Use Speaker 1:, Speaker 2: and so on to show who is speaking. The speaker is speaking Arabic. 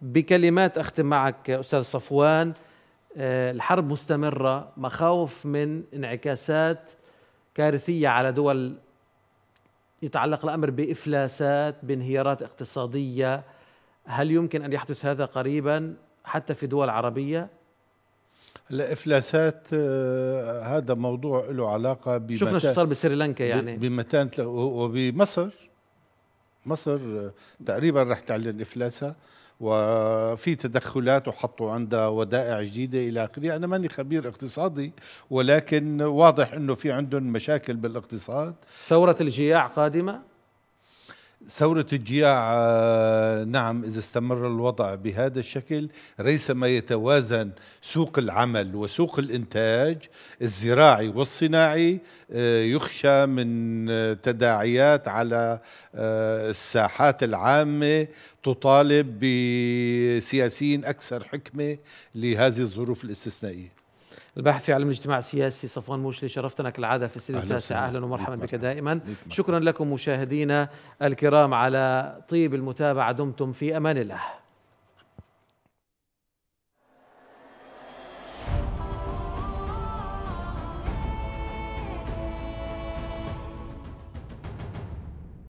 Speaker 1: بكلمات اختم معك استاذ صفوان آه، الحرب مستمره مخاوف من انعكاسات كارثيه على دول يتعلق الامر بافلاسات بانهيارات اقتصاديه هل يمكن ان يحدث هذا قريبا حتى في دول عربيه
Speaker 2: الافلاسات آه، هذا موضوع له علاقه بمتان شفنا شو صار بسريلانكا يعني بمتانه وبمصر مصر آه، تقريبا رح تعلن افلاسها وفي تدخلات وحطوا عندها ودائع جديده الى اخره، انا يعني ماني خبير اقتصادي ولكن واضح انه في عندهم مشاكل بالاقتصاد ثوره الجياع قادمه؟ ثورة الجياع آه، نعم إذا استمر الوضع بهذا الشكل ريثما يتوازن سوق العمل وسوق الإنتاج الزراعي والصناعي آه، يخشى من آه، تداعيات على الساحات العامة تطالب بسياسيين أكثر حكمة لهذه الظروف الاستثنائية الباحث
Speaker 1: في علم الاجتماع السياسي صفوان موشلي شرفتنا كالعاده في السنه التاسعه اهلا ومرحبا بك دائما شكرا لكم مشاهدينا الكرام على طيب المتابعه دمتم في امان الله